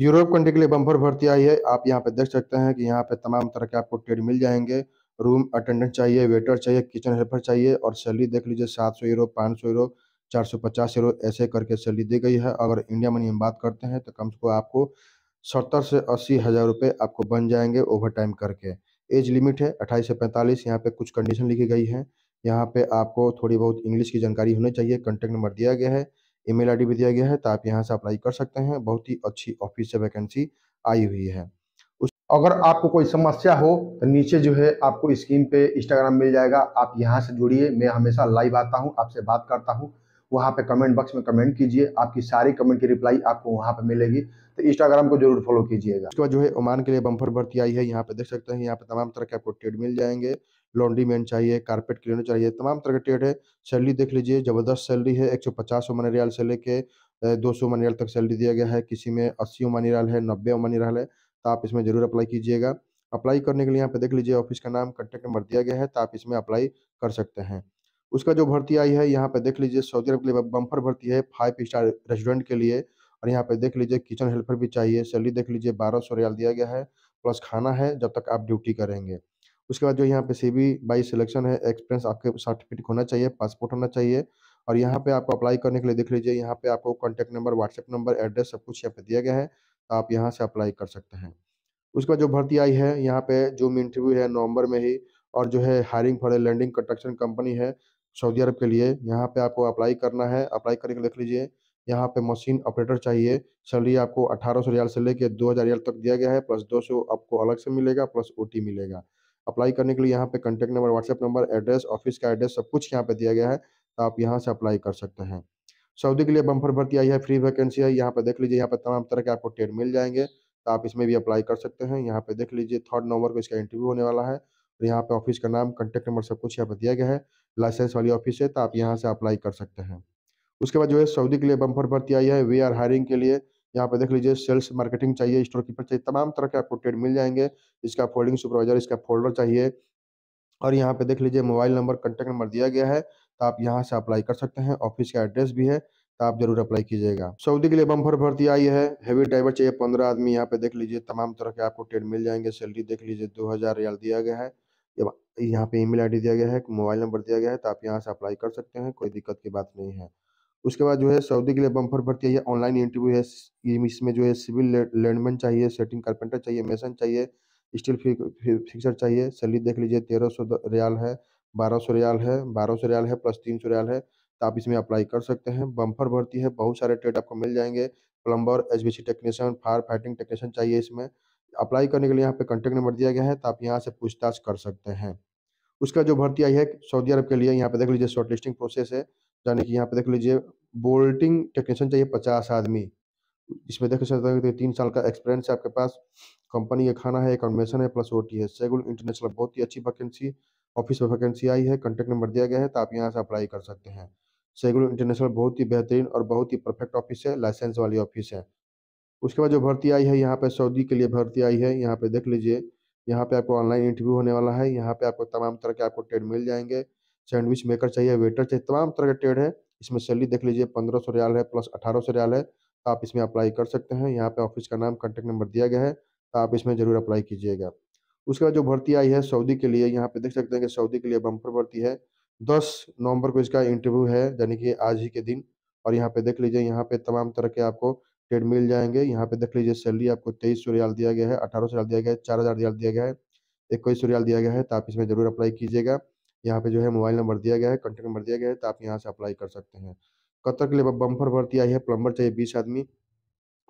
Europe country के लिए bumper भर्ती आई है आप यहाँ पे देख सकते हैं कि यहाँ पे तमाम तरह के आपको ट्रेड मिल जाएंगे रूम अटेंडेंट चाहिए वेटर चाहिए किचन हेल्पर चाहिए और सैलरी देख लीजिए सात सौ यूरो पाँच सौ यूरो चार सौ पचास यूरो ऐसे करके सैलरी दी गई है अगर इंडिया मनी में बात करते हैं तो कम से कम आपको सत्तर से अस्सी हज़ार रुपये आपको बन जाएंगे ओवर टाइम करके एज लिमिट है अट्ठाईस से पैंतालीस यहाँ पे कुछ कंडीशन लिखी गई है यहाँ पे आपको थोड़ी बहुत इंग्लिश की जानकारी होनी चाहिए कॉन्टैक्ट नंबर दिया गया है ईमेल आईडी भी दिया गया है तो आप यहाँ से अप्लाई कर सकते हैं बहुत ही अच्छी ऑफिस से वैकेंसी आई हुई है उस अगर आपको कोई समस्या हो तो नीचे जो है आपको स्क्रीन पे इंस्टाग्राम मिल जाएगा आप यहाँ से जुड़िए मैं हमेशा लाइव आता हूँ आपसे बात करता हूँ वहाँ पे कमेंट बॉक्स में कमेंट कीजिए आपकी सारी कमेंट की रिप्लाई आपको वहाँ पे मिलेगी तो इंस्टाग्राम को जरूर फॉलो कीजिएगा उसके बाद जो है ओमान के लिए बम्फर भर्ती आई है यहाँ पे देख सकते हैं यहाँ पे तमाम तरह के आपको ट्रेड मिल जाएंगे लॉन्ड्री मैन चाहिए कारपेट क्लीनर चाहिए तमाम तरह के ट्रेड है सैलरी देख लीजिए जबरदस्त सैलरी है एक सौ पचास ओमान रियाल से लेके दो सौ ओमान रियाल तक सैलरी दिया गया है किसी में अस्सी ओमान रियाल है नब्बे ओमान रियाल है तो आप इसमें जरूर अप्लाई कीजिएगा अप्लाई करने के लिए यहाँ पे देख लीजिए ऑफिस का नाम कॉन्टैक्ट नंबर दिया गया है तो आप इसमें अप्लाई कर सकते हैं उसका जो भर्ती आई है यहाँ पे देख लीजिए सऊदी अरब के लिए बम्फर भर्ती है फाइव स्टार रेस्टोरेंट के लिए और यहाँ पे देख लीजिए किचन हेल्पर भी चाहिए सैलरी देख लीजिए बारह सौ रियाल दिया गया है प्लस खाना है जब तक आप ड्यूटी करेंगे उसके बाद जो यहाँ पे सी बी बाई सिलेक्शन है एक्सपीरियंस आपके सर्टिफिकेट होना चाहिए पासपोर्ट होना चाहिए और यहाँ पे आपको अप्लाई करने के लिए देख लीजिए यहाँ पे आपको contact number WhatsApp number address सब कुछ यहाँ पे दिया गया है तो आप यहाँ से अप्लाई कर सकते हैं उसके बाद जो भर्ती आई है यहाँ पे जूम इंटरव्यू है नवंबर में ही और जो है hiring for a landing construction company है सऊदी अरब के लिए यहाँ पे आपको अप्लाई करना है अप्लाई करके देख लीजिए यहाँ पे मशीन ऑपरेटर चाहिए सैलरी आपको अठारह सौ रियाल से लेके दो हजार रियाल तक दिया गया है प्लस दो सौ आपको अलग से मिलेगा प्लस ओटी मिलेगा अप्लाई करने के लिए यहाँ पे contact number WhatsApp number address office का एड्रेस सब कुछ यहाँ पे दिया गया है तो आप यहाँ से अप्लाई कर सकते हैं सऊदी के लिए बम्फर भर्ती आई है फ्री वैकेंसी है यहाँ पे देख लीजिए यहाँ पे तमाम तरह के आपको ट्रेड मिल जाएंगे तो आप इसमें भी अप्लाई कर सकते हैं यहाँ पे देख लीजिए थर्ड नवंबर को इसका इंटरव्यू होने वाला है और यहाँ पे ऑफिस का नाम कॉन्टैक्ट नंबर सब कुछ यहाँ पे दिया गया है लाइसेंस वाली ऑफिस है तो आप यहाँ से अप्लाई कर सकते हैं उसके बाद जो है सऊदी के लिए बम्फर भर्ती आई है वी आर हायरिंग के लिए यहाँ पे देख लीजिए सेल्स मार्केटिंग चाहिए स्टोर कीपर चाहिए तमाम तरह के आपको ट्रेड मिल जाएंगे इसका फोल्डिंग सुपरवाइजर इसका फोल्डर चाहिए और यहाँ पे देख लीजिए मोबाइल नंबर कंटेक्ट नंबर दिया गया है तो आप यहाँ से अप्लाई कर सकते हैं ऑफिस का एड्रेस भी है तो आप जरूर अप्लाई कीजिएगा सऊदी के लिए बम्फर भर्ती आई है हैवी ड्राइवर चाहिए पंद्रह आदमी यहाँ पे देख लीजिए तमाम तरह के आपको ट्रेड मिल जाएंगे सैलरी देख लीजिए दो हज़ार रियाल दिया गया है यहाँ पे ईमेल आईडी दिया गया है मोबाइल नंबर दिया गया है तो आप यहाँ से अप्लाई कर सकते हैं कोई दिक्कत की बात नहीं है उसके बाद जो है सऊदी के लिए बम्फर भर्ती है ऑनलाइन इंटरव्यू है इसमें जो है सिविल लैंडमैन चाहिए सेटिंग कारपेंटर चाहिए मेसन चाहिए स्टील फिक्सर चाहिए सैलरी देख लीजिए तेरह सौ रियाल है बारह सौ रियाल है बारह सौ रियाल है प्लस तीन सौ रियाल है तो आप इसमें अप्लाई कर सकते हैं बम्फर भर्ती है बहुत सारे ट्रेड आपको मिल जाएंगे plumber H B C technician fire fighting technician चाहिए इसमें अप्लाई करने के लिए यहाँ पे कॉन्टैक्ट नंबर दिया गया है तो आप यहाँ से पूछताछ कर सकते हैं उसका जो भर्ती आई है सऊदी अरब के लिए यहाँ पे देख लीजिए शॉर्ट लिस्टिंग प्रोसेस है यानी कि यहाँ पे देख लीजिए बोल्टिंग टेक्नीशियन चाहिए पचास आदमी इसमें देख सकते हैं तीन साल का एक्सपीरियंस है आपके पास कंपनी का खाना है कन्वेशन है प्लस ओटी है सेगुल इंटरनेशनल बहुत ही अच्छी वैकेंसी ऑफिस में वैकेंसी आई है कॉन्टेक्ट नंबर दिया गया है तो आप यहाँ से अप्लाई कर सकते हैं सेगुल इंटरनेशनल बहुत ही बेहतरीन और बहुत ही परफेक्ट ऑफिस है लाइसेंस वाली ऑफिस है उसके बाद जो भर्ती आई है यहाँ पे सऊदी के लिए भर्ती आई है यहाँ पे देख लीजिए यहाँ पे आपको ऑनलाइन इंटरव्यू होने वाला है यहाँ पे आपको तमाम तरह के आपको ट्रेड मिल जाएंगे सैंडविच मेकर चाहिए वेटर चाहिए तमाम तरह के ट्रेड है इसमें सैलरी देख लीजिए पंद्रह सौ रियाल है प्लस अठारह सौ रियाल है तो आप इसमें अप्लाई कर सकते हैं यहाँ पे ऑफिस का नाम कॉन्टेक्ट नंबर दिया गया है तो आप इसमें ज़रूर अप्लाई कीजिएगा उसके बाद जो भर्ती आई है सऊदी के लिए यहाँ पे देख सकते हैं कि सऊदी के लिए बम्पर भर्ती है दस नवंबर को इसका इंटरव्यू है यानी कि आज ही के दिन और यहाँ पे देख लीजिए यहाँ पे तमाम तरह के आपको ट्रेड मिल जाएंगे यहाँ पे देख लीजिए सैलरी आपको तेईस सौ रियाल दिया गया है अठारह सौ रियाल दिया गया है चार हज़ार रियाल दिया गया है इक्कीस सौ रियाल दिया गया है तो आप इसमें ज़रूर अप्लाई कीजिएगा यहाँ पे जो है मोबाइल नंबर दिया गया है कॉन्टैक्ट नंबर दिया गया है तो आप यहाँ से अप्लाई कर सकते हैं कतर के लिए बम्फर भर्ती आई है प्लम्बर चाहिए बीस आदमी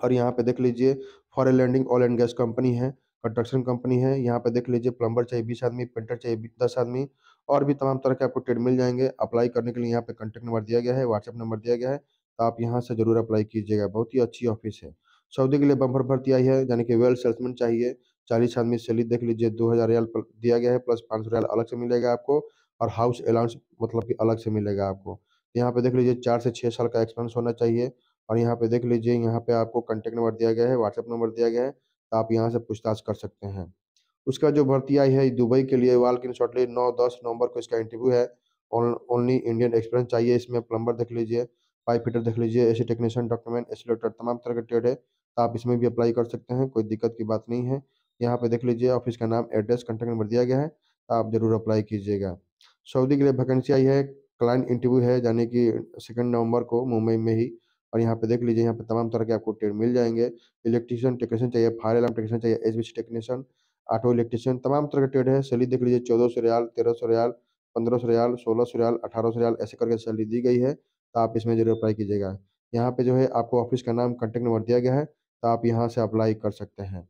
और यहाँ पे देख लीजिए for landing oil and gas company है कंस्ट्रक्शन कंपनी है यहाँ पे देख लीजिए प्लम्बर चाहिए बीस आदमी पेंटर चाहिए दस आदमी और भी तमाम तरह के आपको ट्रेड मिल जाएंगे अप्लाई करने के लिए यहाँ पे कॉन्टैक्ट नंबर दिया गया है व्हाट्सएप नंबर दिया गया है तो आप यहाँ से जरूर अप्लाई कीजिएगा बहुत ही अच्छी ऑफिस है सऊदी के लिए बम्फर भर्ती आई है यानी कि वेल सेल्समैन चाहिए चालीस आदमी सैलरी देख लीजिए दो हज़ार रियाल दिया गया है प्लस पाँच सौ रियाल अलग से मिलेगा आपको और हाउस अलाउंस मतलब कि अलग से मिलेगा आपको यहाँ पे देख लीजिए चार से छः साल का एक्सपीरियंस होना चाहिए और यहाँ पे देख लीजिए यहाँ पे आपको कॉन्टैक्ट नंबर दिया गया है व्हाट्सएप नंबर दिया गया है तो आप यहाँ से पूछताछ कर सकते हैं उसका जो भर्ती आई है दुबई के लिए वाल किन शॉर्टली नौ दस नवंबर को इसका इंटरव्यू है ओनली इंडियन एक्सपीरियंस चाहिए इसमें प्लम्बर देख लीजिए पाइप फिटर देख लीजिए एसी टेक्नीशियन डॉक्यूमेंट एसिलेटर तमाम तरह के ट्रेड है तो आप इसमें भी अप्लाई कर सकते हैं कोई दिक्कत की बात नहीं है यहाँ पे देख लीजिए ऑफिस का नाम एड्रेस कॉन्टैक्ट नंबर दिया गया है तो आप जरूर अप्लाई कीजिएगा सऊदी के लिए वैकेंसी आई है क्लाइंट इंटरव्यू है यानी कि सेकेंड नवंबर को मुंबई में ही और यहाँ पे देख लीजिए यहाँ पे तमाम तरह के आपको ट्रेड मिल जाएंगे इलेक्ट्रीशियन टेक्नीशियन चाहिए फायर अलार्म टेक्नीशियन चाहिए H B technician auto electrician तमाम तरह के ट्रेड है सैली देख लीजिए चौदह सौ रियाल तेरह सौ रियाल पंद्रह सौ रियाल सोलह सौ रियाल अठारह सौ रियाल ऐसे करके सैली दी गई है तो आप इसमें जरूर अप्लाई कीजिएगा यहाँ पे जो है आपको ऑफिस का नाम कॉन्टेक्ट नंबर दिया गया है तो आप यहाँ से अप्लाई कर सकते हैं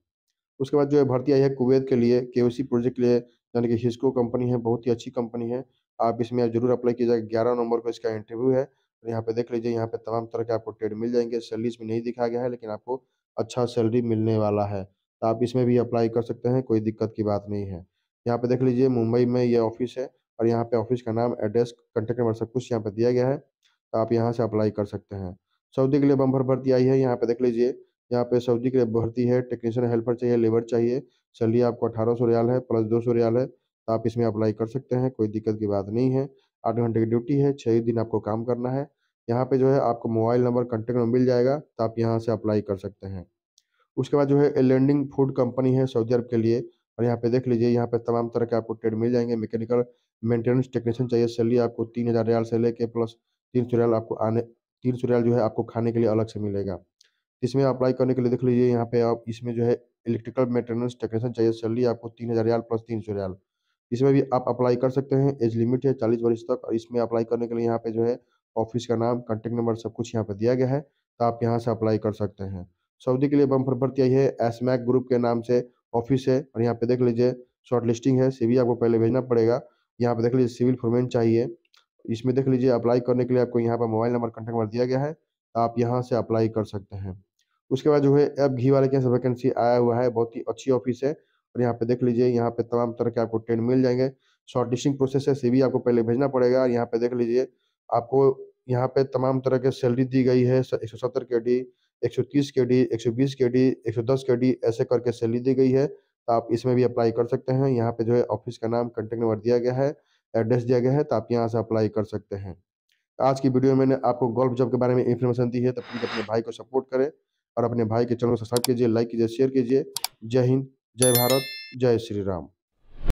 उसके बाद जो है भर्ती आई है कुवैत के लिए के प्रोजेक्ट के लिए यानी कि हिस्को कंपनी है बहुत ही अच्छी कंपनी है आप इसमें जरूर अप्लाई कीजिएगा ग्यारह नंबर को इसका इंटरव्यू है और यहाँ पे देख लीजिए यहाँ पे तमाम तरह के आपको ट्रेड मिल जाएंगे सैलरी इसमें नहीं दिखाया गया है लेकिन आपको अच्छा सैलरी मिलने वाला है तो आप इसमें भी अप्लाई कर सकते हैं कोई दिक्कत की बात नहीं है यहाँ पे देख लीजिए मुंबई में ये ऑफिस है और यहाँ पे ऑफिस का नाम एड्रेस कंटेक्ट नंबर सब कुछ यहाँ पे दिया गया है तो आप यहाँ से अप्लाई कर सकते हैं सऊदी के लिए बम्भर भर्ती आई है यहाँ पे देख लीजिए यहाँ पे सऊदी के भर्ती है टेक्नीशियन हेल्पर चाहिए लेबर चाहिए सैलरी आपको अठारह सौ रियाल है प्लस दो सौ रियाल है तो आप इसमें अप्लाई कर सकते हैं कोई दिक्कत की बात नहीं है आठ घंटे की ड्यूटी है छः दिन आपको काम करना है यहाँ पे जो है आपको मोबाइल नंबर कॉन्टेक्ट नंबर मिल जाएगा तो आप यहाँ से अप्लाई कर सकते हैं उसके बाद जो है लैंडिंग फूड कंपनी है सऊदी अरब के लिए और यहाँ पे देख लीजिए यहाँ पे तमाम तरह के आपको ट्रेड मिल जाएंगे मैकेनिकल मेंटेनेंस टेक्नीशियन चाहिए सैलरी आपको तीन हज़ार रियाल से लेके प्लस तीन सौ रियाल आपको आने तीन सौ रियाल जो है आपको खाने के लिए अलग से मिलेगा इसमें अप्लाई करने के लिए देख लीजिए यहाँ पे आप इसमें जो है इलेक्ट्रिकल मेंटेनेंस टेक्नीशियन चाहिए सैलरी आपको तीन हज़ार रियाल प्लस तीन सौ रियाल इसमें भी आप अप्लाई कर सकते हैं एज लिमिट है चालीस वर्ष तक और इसमें अप्लाई करने के लिए यहाँ पे जो है ऑफिस का नाम कॉन्टेक्ट नंबर सब कुछ यहाँ पे दिया गया है तो आप यहाँ से अप्लाई कर सकते हैं सऊदी के लिए बम प्रभर्ती आई है एसमैक ग्रुप के नाम से ऑफिस है और यहाँ पे देख लीजिए शॉर्ट लिस्टिंग है सीवी आपको पहले भेजना पड़ेगा यहाँ पे देख लीजिए सिविल फॉर्मेंट चाहिए इसमें देख लीजिए अप्लाई करने के लिए आपको यहाँ पर मोबाइल नंबर कॉन्टेक्ट नंबर दिया गया है तो आप यहाँ से अप्लाई कर सकते हैं उसके बाद जो है अब घी वाले के यहाँ से वैकेंसी आया हुआ है बहुत ही अच्छी ऑफिस है और यहाँ पे देख लीजिए यहाँ पे तमाम तरह के आपको ट्रेन मिल जाएंगे शॉर्ट लिस्टिंग प्रोसेस है सीवी आपको पहले भेजना पड़ेगा और यहाँ पे देख लीजिए आपको यहाँ पे तमाम तरह के सैलरी दी गई है एक सौ सत्तर के डी एक सौ तीस के डी एक सौ बीस के डी एक सौ दस के डी ऐसे करके सैलरी दी गई है तो आप इसमें भी अप्लाई कर सकते हैं यहाँ पे जो है ऑफिस का नाम कंटेक्ट नंबर दिया गया है एड्रेस दिया गया है तो आप यहाँ से अप्लाई कर सकते हैं आज की वीडियो में मैंने आपको गोल्फ जॉब के बारे में इन्फॉर्मेशन दी है तो प्लीज़ अपने भाई को सपोर्ट करें और अपने भाई के चैनल को सब्सक्राइब कीजिए लाइक कीजिए शेयर कीजिए जय हिंद जय भारत जय श्री राम